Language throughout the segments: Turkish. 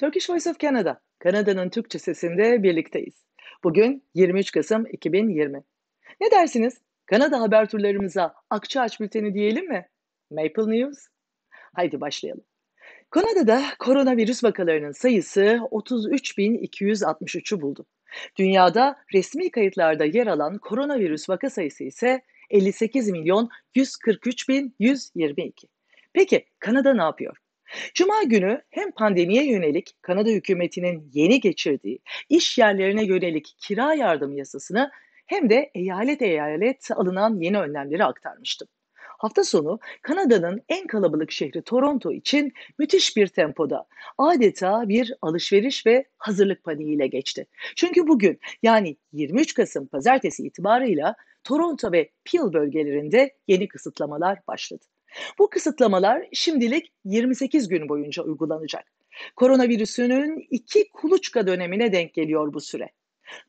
Turkish Voice of Canada, Kanada'nın Türkçe sesinde birlikteyiz. Bugün 23 Kasım 2020. Ne dersiniz? Kanada haber turlarımıza Akçaaç bülteni diyelim mi? Maple News? Haydi başlayalım. Kanada'da koronavirüs vakalarının sayısı 33.263'ü buldu. Dünyada resmi kayıtlarda yer alan koronavirüs vaka sayısı ise 58 milyon 143 bin 122. Peki Kanada ne yapıyor? Cuma günü hem pandemiye yönelik Kanada hükümetinin yeni geçirdiği iş yerlerine yönelik kira yardım yasasını hem de eyalet eyalet alınan yeni önlemleri aktarmıştım. Hafta sonu Kanada'nın en kalabalık şehri Toronto için müthiş bir tempoda adeta bir alışveriş ve hazırlık paniğiyle geçti. Çünkü bugün yani 23 Kasım pazartesi itibarıyla Toronto ve Peel bölgelerinde yeni kısıtlamalar başladı. Bu kısıtlamalar şimdilik 28 gün boyunca uygulanacak. Koronavirüsünün iki kuluçka dönemine denk geliyor bu süre.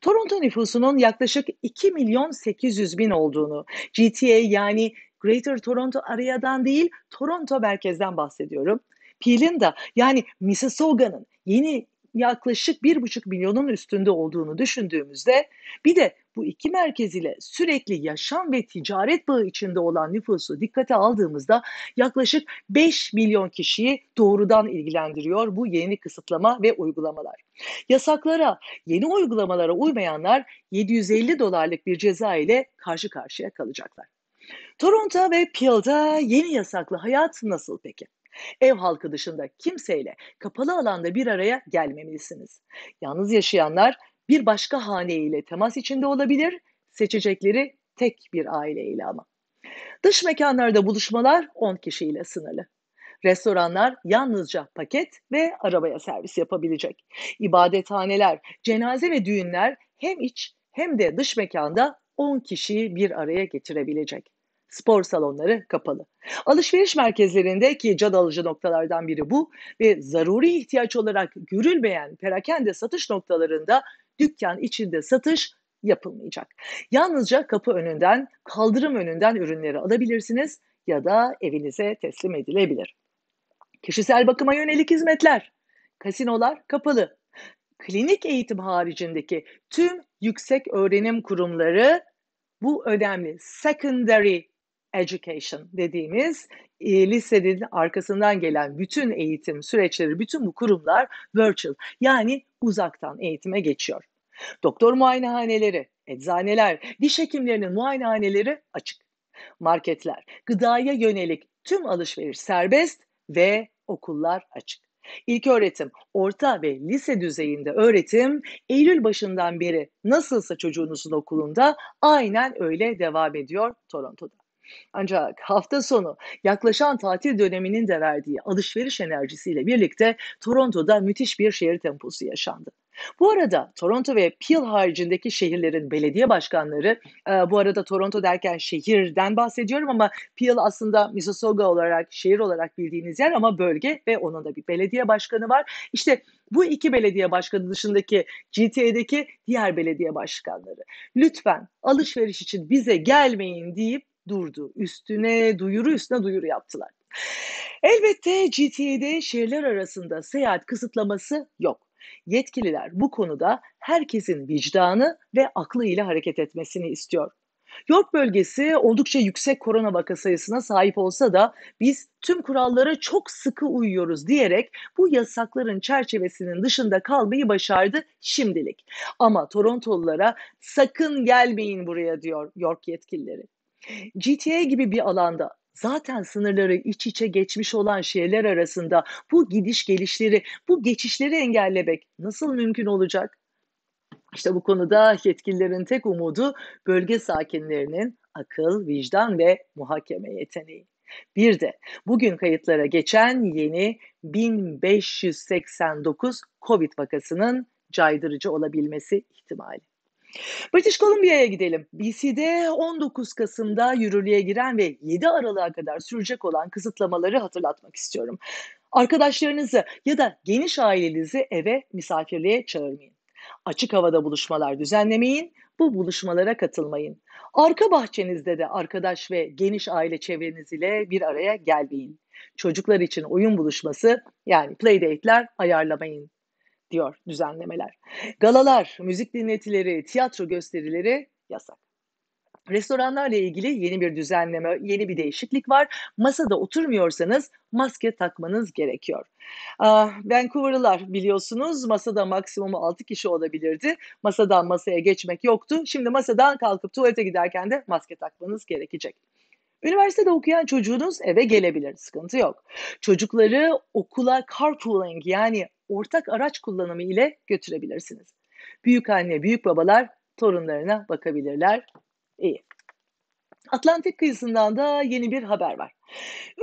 Toronto nüfusunun yaklaşık 2 milyon 800 bin olduğunu, GTA yani Greater Toronto arayadan değil Toronto merkezden bahsediyorum. Peel'in de yani Mississauga'nın yeni yaklaşık bir buçuk milyonun üstünde olduğunu düşündüğümüzde bir de bu iki merkez ile sürekli yaşam ve ticaret bağı içinde olan nüfusu dikkate aldığımızda yaklaşık 5 milyon kişiyi doğrudan ilgilendiriyor bu yeni kısıtlama ve uygulamalar. Yasaklara, yeni uygulamalara uymayanlar 750 dolarlık bir ceza ile karşı karşıya kalacaklar. Toronto ve Peel'da yeni yasaklı hayat nasıl peki? Ev halkı dışında kimseyle kapalı alanda bir araya gelmemelisiniz. Yalnız yaşayanlar bir başka hane ile temas içinde olabilir, seçecekleri tek bir aile ile ama. Dış mekanlarda buluşmalar 10 kişiyle sınırlı. Restoranlar yalnızca paket ve arabaya servis yapabilecek. İbadethaneler, cenaze ve düğünler hem iç hem de dış mekanda 10 kişiyi bir araya getirebilecek spor salonları kapalı. Alışveriş merkezlerinde ki can alıcı noktalardan biri bu ve zaruri ihtiyaç olarak görülmeyen perakende satış noktalarında dükkan içinde satış yapılmayacak. Yalnızca kapı önünden, kaldırım önünden ürünleri alabilirsiniz ya da evinize teslim edilebilir. Kişisel bakıma yönelik hizmetler, kasinolar kapalı. Klinik eğitim haricindeki tüm yüksek öğrenim kurumları bu önemli secondary education dediğimiz e, lisenin arkasından gelen bütün eğitim süreçleri, bütün bu kurumlar virtual yani uzaktan eğitime geçiyor. Doktor muayenehaneleri, eczaneler, diş hekimlerinin muayenehaneleri açık. Marketler, gıdaya yönelik tüm alışveriş serbest ve okullar açık. İlk öğretim, orta ve lise düzeyinde öğretim Eylül başından beri nasılsa çocuğunuzun okulunda aynen öyle devam ediyor Toronto'da. Ancak hafta sonu yaklaşan tatil döneminin de verdiği alışveriş enerjisiyle birlikte Toronto'da müthiş bir şehir temposu yaşandı. Bu arada Toronto ve Peel haricindeki şehirlerin belediye başkanları, e, bu arada Toronto derken şehirden bahsediyorum ama Peel aslında Mississauga olarak, şehir olarak bildiğiniz yer ama bölge ve onun da bir belediye başkanı var. İşte bu iki belediye başkanı dışındaki GTA'deki diğer belediye başkanları. Lütfen alışveriş için bize gelmeyin deyip durdu. Üstüne duyuru üstüne duyuru yaptılar. Elbette GTA'de şehirler arasında seyahat kısıtlaması yok. Yetkililer bu konuda herkesin vicdanı ve aklı ile hareket etmesini istiyor. York bölgesi oldukça yüksek korona vaka sayısına sahip olsa da biz tüm kurallara çok sıkı uyuyoruz diyerek bu yasakların çerçevesinin dışında kalmayı başardı şimdilik. Ama Torontolulara sakın gelmeyin buraya diyor York yetkilileri. GTA gibi bir alanda zaten sınırları iç içe geçmiş olan şeyler arasında bu gidiş gelişleri, bu geçişleri engellemek nasıl mümkün olacak? İşte bu konuda yetkililerin tek umudu bölge sakinlerinin akıl, vicdan ve muhakeme yeteneği. Bir de bugün kayıtlara geçen yeni 1589 Covid vakasının caydırıcı olabilmesi ihtimali. British Columbia'ya gidelim. BC'de 19 Kasım'da yürürlüğe giren ve 7 Aralık'a kadar sürecek olan kısıtlamaları hatırlatmak istiyorum. Arkadaşlarınızı ya da geniş ailenizi eve misafirliğe çağırmayın. Açık havada buluşmalar düzenlemeyin, bu buluşmalara katılmayın. Arka bahçenizde de arkadaş ve geniş aile çevreniz ile bir araya gelmeyin. Çocuklar için oyun buluşması yani playdate'ler ayarlamayın diyor düzenlemeler. Galalar, müzik dinletileri, tiyatro gösterileri yasak. Restoranlarla ilgili yeni bir düzenleme, yeni bir değişiklik var. Masada oturmuyorsanız maske takmanız gerekiyor. Ah, Vancouver'lılar biliyorsunuz masada maksimumu 6 kişi olabilirdi. Masadan masaya geçmek yoktu. Şimdi masadan kalkıp tuvalete giderken de maske takmanız gerekecek. Üniversitede okuyan çocuğunuz eve gelebilir, sıkıntı yok. Çocukları okula carpooling yani ortak araç kullanımı ile götürebilirsiniz. Büyük anne, büyük babalar torunlarına bakabilirler. İyi. Atlantik kıyısından da yeni bir haber var.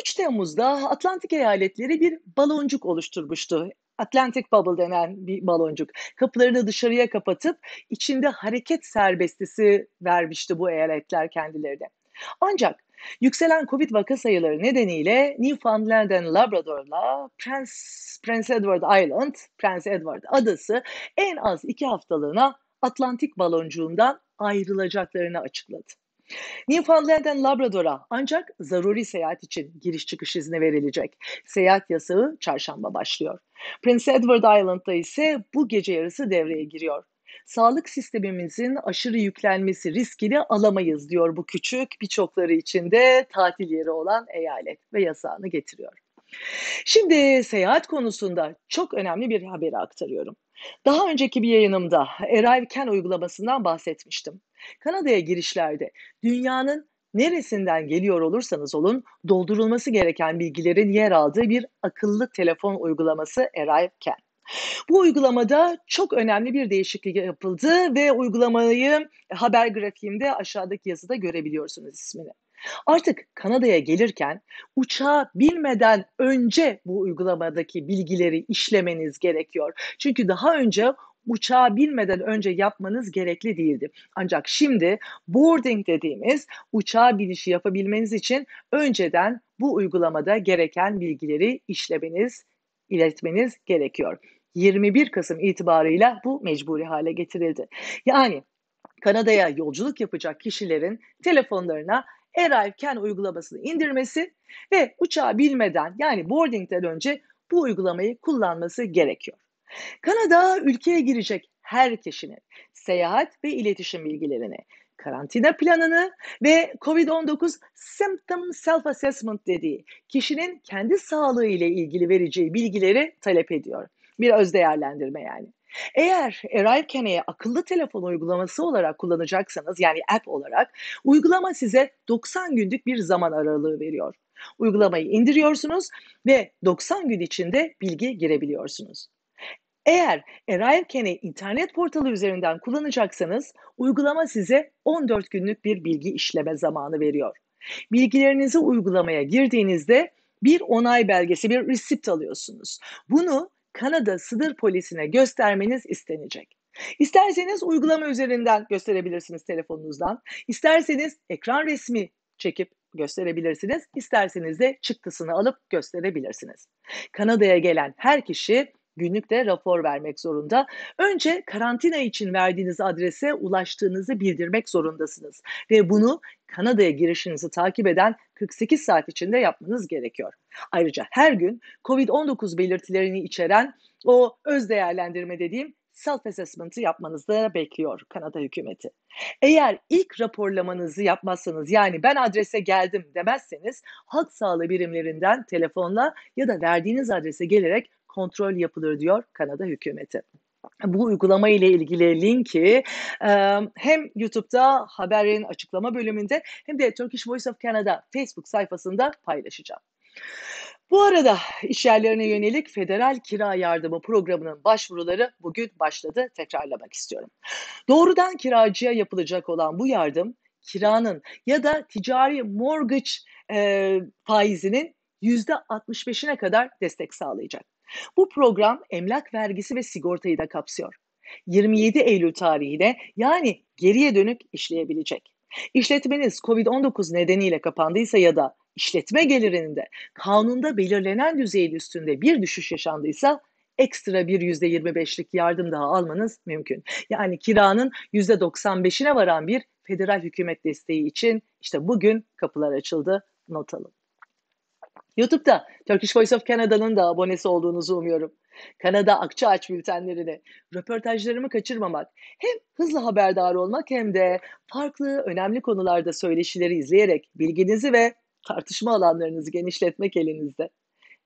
3 Temmuz'da Atlantik eyaletleri bir baloncuk oluşturmuştu. Atlantic Bubble denen bir baloncuk. Kapılarını dışarıya kapatıp içinde hareket serbestisi vermişti bu eyaletler kendilerine. Ancak Yükselen Covid vaka sayıları nedeniyle Newfoundland and Labrador'la Prince, Prince Edward Island, Prince Edward Adası en az iki haftalığına Atlantik baloncuğundan ayrılacaklarını açıkladı. Newfoundland'den Labrador'a ancak zaruri seyahat için giriş çıkış izni verilecek. Seyahat yasağı çarşamba başlıyor. Prince Edward Island'da ise bu gece yarısı devreye giriyor sağlık sistemimizin aşırı yüklenmesi riskini alamayız diyor bu küçük birçokları içinde tatil yeri olan eyalet ve yasağını getiriyor. Şimdi seyahat konusunda çok önemli bir haberi aktarıyorum. Daha önceki bir yayınımda Erayken uygulamasından bahsetmiştim. Kanada'ya girişlerde dünyanın neresinden geliyor olursanız olun doldurulması gereken bilgilerin yer aldığı bir akıllı telefon uygulaması Erayken. Bu uygulamada çok önemli bir değişiklik yapıldı ve uygulamayı haber grafiğimde aşağıdaki yazıda görebiliyorsunuz ismini. Artık Kanada'ya gelirken uçağa binmeden önce bu uygulamadaki bilgileri işlemeniz gerekiyor. Çünkü daha önce uçağa binmeden önce yapmanız gerekli değildi. Ancak şimdi boarding dediğimiz uçağa binişi yapabilmeniz için önceden bu uygulamada gereken bilgileri işlemeniz, iletmeniz gerekiyor. 21 Kasım itibarıyla bu mecburi hale getirildi. Yani Kanada'ya yolculuk yapacak kişilerin telefonlarına Arrive uygulamasını indirmesi ve uçağa bilmeden yani boardingden önce bu uygulamayı kullanması gerekiyor. Kanada ülkeye girecek her kişinin seyahat ve iletişim bilgilerini, karantina planını ve COVID-19 Symptom Self-Assessment dediği kişinin kendi sağlığı ile ilgili vereceği bilgileri talep ediyor. Bir öz değerlendirme yani. Eğer Arrive Kene'yi akıllı telefon uygulaması olarak kullanacaksanız yani app olarak uygulama size 90 günlük bir zaman aralığı veriyor. Uygulamayı indiriyorsunuz ve 90 gün içinde bilgi girebiliyorsunuz. Eğer Arrive Ken'i internet portalı üzerinden kullanacaksanız uygulama size 14 günlük bir bilgi işleme zamanı veriyor. Bilgilerinizi uygulamaya girdiğinizde bir onay belgesi, bir receipt alıyorsunuz. Bunu Kanada sınır polisine göstermeniz istenecek. İsterseniz uygulama üzerinden gösterebilirsiniz telefonunuzdan. isterseniz ekran resmi çekip gösterebilirsiniz. isterseniz de çıktısını alıp gösterebilirsiniz. Kanada'ya gelen her kişi günlükte rapor vermek zorunda. Önce karantina için verdiğiniz adrese ulaştığınızı bildirmek zorundasınız ve bunu Kanada'ya girişinizi takip eden 48 saat içinde yapmanız gerekiyor. Ayrıca her gün COVID-19 belirtilerini içeren o öz değerlendirme dediğim self-assessment'ı yapmanızı bekliyor Kanada hükümeti. Eğer ilk raporlamanızı yapmazsanız yani ben adrese geldim demezseniz halk sağlığı birimlerinden telefonla ya da verdiğiniz adrese gelerek kontrol yapılır diyor Kanada hükümeti bu uygulama ile ilgili linki hem YouTube'da haberin açıklama bölümünde hem de Turkish Voice of Canada Facebook sayfasında paylaşacağım. Bu arada işyerlerine yönelik federal kira yardımı programının başvuruları bugün başladı. Tekrarlamak istiyorum. Doğrudan kiracıya yapılacak olan bu yardım kiranın ya da ticari mortgage e, faizinin %65'ine kadar destek sağlayacak. Bu program emlak vergisi ve sigortayı da kapsıyor. 27 Eylül tarihine yani geriye dönük işleyebilecek. İşletmeniz COVID-19 nedeniyle kapandıysa ya da işletme gelirinin de kanunda belirlenen düzeyin üstünde bir düşüş yaşandıysa ekstra bir %25'lik yardım daha almanız mümkün. Yani kiranın %95'ine varan bir federal hükümet desteği için işte bugün kapılar açıldı not alın. YouTube'da Turkish Voice of Canada'nın da abonesi olduğunuzu umuyorum. Kanada Akçaaç bültenlerini, röportajlarımı kaçırmamak, hem hızlı haberdar olmak hem de farklı önemli konularda söyleşileri izleyerek bilginizi ve tartışma alanlarınızı genişletmek elinizde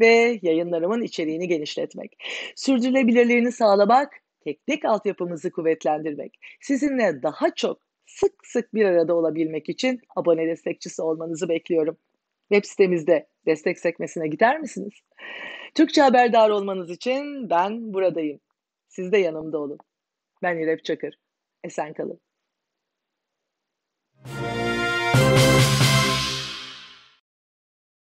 ve yayınlarımın içeriğini genişletmek. Sürdürülebilirliğini sağlamak, teknik altyapımızı kuvvetlendirmek. Sizinle daha çok sık sık bir arada olabilmek için abone destekçisi olmanızı bekliyorum. Web sitemizde destek sekmesine gider misiniz? Türkçe haberdar olmanız için ben buradayım. Siz de yanımda olun. Ben İrem Çakır. Esen kalın.